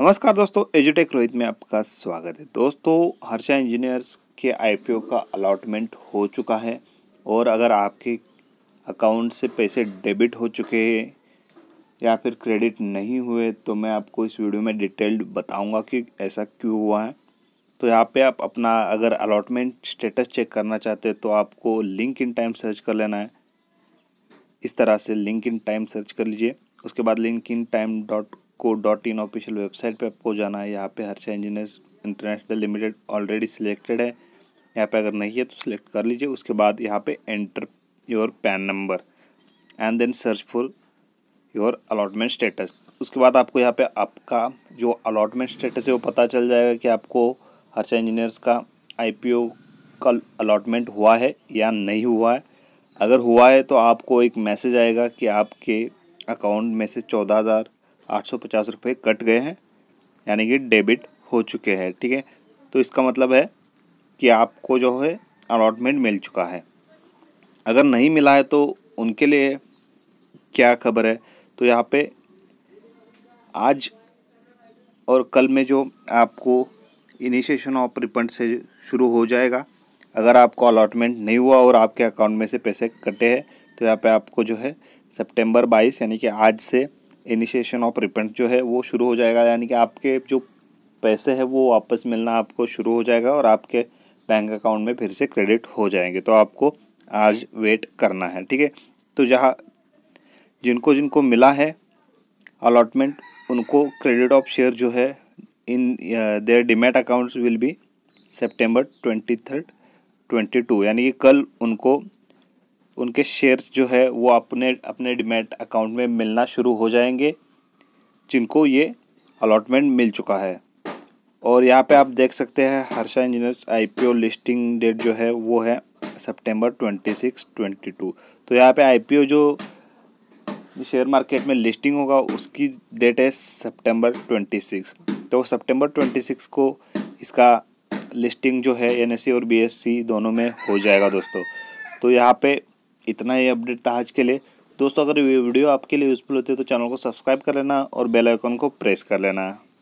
नमस्कार दोस्तों एजुटेक रोहित में आपका स्वागत है दोस्तों हर्षा इंजीनियर्स के आईपीओ का अलाटमेंट हो चुका है और अगर आपके अकाउंट से पैसे डेबिट हो चुके हैं या फिर क्रेडिट नहीं हुए तो मैं आपको इस वीडियो में डिटेल्ड बताऊंगा कि ऐसा क्यों हुआ है तो यहाँ पे आप अपना अगर अलाटमेंट स्टेटस चेक करना चाहते हैं तो आपको लिंक इन टाइम सर्च कर लेना है इस तरह से लिंक इन टाइम सर्च कर लीजिए उसके बाद Link Intime dot co dot in official website पे आपको जाना है यहाँ पे Harsha Engineers International Limited already selected है यहाँ पे अगर नहीं है तो सिलेक्ट कर लीजिए उसके बाद यहाँ पे enter your PAN number and then search for your allotment status उसके बाद आपको यहाँ पे आपका जो अलॉटमेंट स्टेटस है वो पता चल जाएगा कि आपको हर्षा इंजीनियर्स का ओ का अलॉटमेंट हुआ है या नहीं हुआ है अगर हुआ है तो आपको एक मैसेज आएगा कि आपके अकाउंट में से चौदह हज़ार आठ सौ पचास रुपये कट गए हैं यानी कि डेबिट हो चुके हैं ठीक है तो इसका मतलब है कि आपको जो है अलॉटमेंट मिल चुका है अगर नहीं मिला है तो उनके लिए क्या खबर है तो यहाँ पे आज और कल में जो आपको इनिशिएशन ऑफ रिफंड से शुरू हो जाएगा अगर आपको अलॉटमेंट नहीं हुआ और आपके अकाउंट में से पैसे कटे हैं तो यहाँ पे आपको जो है सितंबर 22 यानी कि आज से इनिशिएशन ऑफ रिपेंट जो है वो शुरू हो जाएगा यानी कि आपके जो पैसे हैं वो वापस मिलना आपको शुरू हो जाएगा और आपके बैंक अकाउंट में फिर से क्रेडिट हो जाएंगे तो आपको आज वेट करना है ठीक है तो जहाँ जिनको जिनको मिला है अलॉटमेंट उनको क्रेडिट ऑफ शेयर जो है in their demat accounts will be September twenty third twenty two यानी कि कल उनको उनके शेयर्स जो है वो अपने अपने डिमेट अकाउंट में मिलना शुरू हो जाएंगे जिनको ये अलॉटमेंट मिल चुका है और यहाँ पे आप देख सकते हैं Harsha Engineers IPO listing date जो है वो है सितंबर ट्वेंटी टू तो यहाँ पे आईपीओ जो शेयर मार्केट में लिस्टिंग होगा उसकी डेट है सितंबर सिक्स तो सितंबर सिक्स को इसका लिस्टिंग जो है एन e और बी e दोनों में हो जाएगा दोस्तों तो यहाँ पे इतना ही अपडेट था आज के लिए दोस्तों अगर ये वीडियो आपके लिए यूज़फुल होती है तो चैनल को सब्सक्राइब कर लेना और बेल आइकन को प्रेस कर लेना